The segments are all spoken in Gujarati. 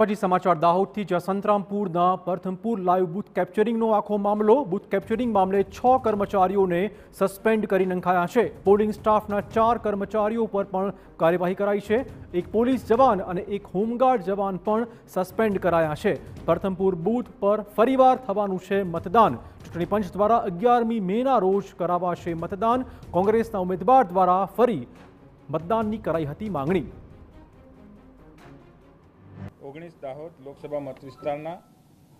પછી સમાચાર દાહોદથી જસંતરામપુરના પ્રથમપુર લાઈવ બુથ કેપ્ચરિંગનો આખો મામલો બુથ કેપ્ચરિંગ મામલે છ કર્મચારીઓને સસ્પેન્ડ કરી નંખાયા છે પોલિંગ સ્ટાફના ચાર કર્મચારીઓ પર પણ કાર્યવાહી કરાઈ છે એક પોલીસ જવાન અને એક હોમગાર્ડ જવાન પણ સસ્પેન્ડ કરાયા છે પ્રથમપુર બુથ પર ફરીવાર થવાનું છે મતદાન ચૂંટણી પંચ દ્વારા અગિયારમી મેના રોજ કરાવાશે મતદાન કોંગ્રેસના ઉમેદવાર દ્વારા ફરી મતદાનની કરાઈ હતી માંગણી ઓગણીસ દાહોદ લોકસભા મત વિસ્તારના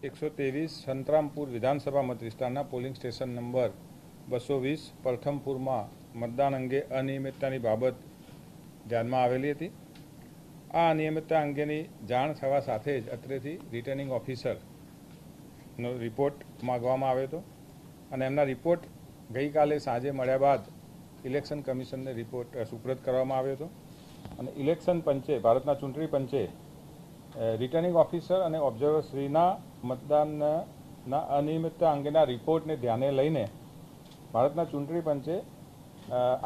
એકસો ત્રેવીસ સંતરામપુર વિધાનસભા મત વિસ્તારના પોલિંગ સ્ટેશન નંબર બસો વીસ પ્રથમપુરમાં મતદાન અંગે અનિયમિતતાની બાબત ધ્યાનમાં આવેલી હતી આ અનિયમિતતા અંગેની જાણ થવા સાથે જ અત્રેથી રિટર્નિંગ ઓફિસરનો રિપોર્ટ માગવામાં આવ્યો હતો અને એમના રિપોર્ટ ગઈકાલે સાંજે મળ્યા બાદ ઇલેક્શન કમિશનને રિપોર્ટ સુપ્રત કરવામાં આવ્યો હતો અને ઇલેક્શન પંચે ભારતના ચૂંટણી પંચે રિટર્નિંગ ઓફિસર અને ઓબ્ઝર્વરશ્રીના મતદાનના અનિયમિતતા અંગેના રિપોર્ટને ધ્યાને લઈને ભારતના ચૂંટણી પંચે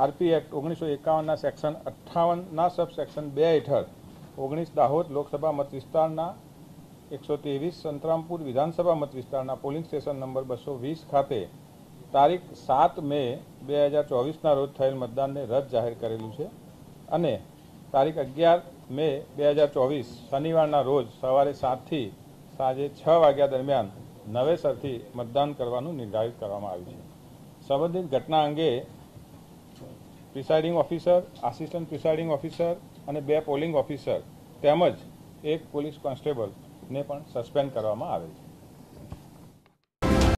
આરપી એક્ટ ઓગણીસો એકાવનના સેક્શન અઠ્ઠાવનના સબ સેક્શન બે હેઠળ ઓગણીસ દાહોદ લોકસભા મત વિસ્તારના એકસો ત્રેવીસ સંતરામપુર વિધાનસભા મત વિસ્તારના પોલિંગ સ્ટેશન નંબર બસો વીસ ખાતે તારીખ સાત મે બે હજાર ચોવીસના રોજ થયેલ મતદાનને રદ જાહેર કરેલું છે અને તારીખ અગિયાર મે બે હજાર ચોવીસ શનિવારના રોજ સવારે સાતથી સાંજે છ વાગ્યા દરમિયાન નવેસરથી મતદાન કરવાનું નિર્ધારિત કરવામાં આવ્યું છે સંબંધિત ઘટના અંગે presiding officer assistant presiding officer અને બે પોલિંગ ઓફિસર તેમજ એક પોલીસ કોન્સ્ટેબલને પણ સસ્પેન્ડ કરવામાં આવેલ છે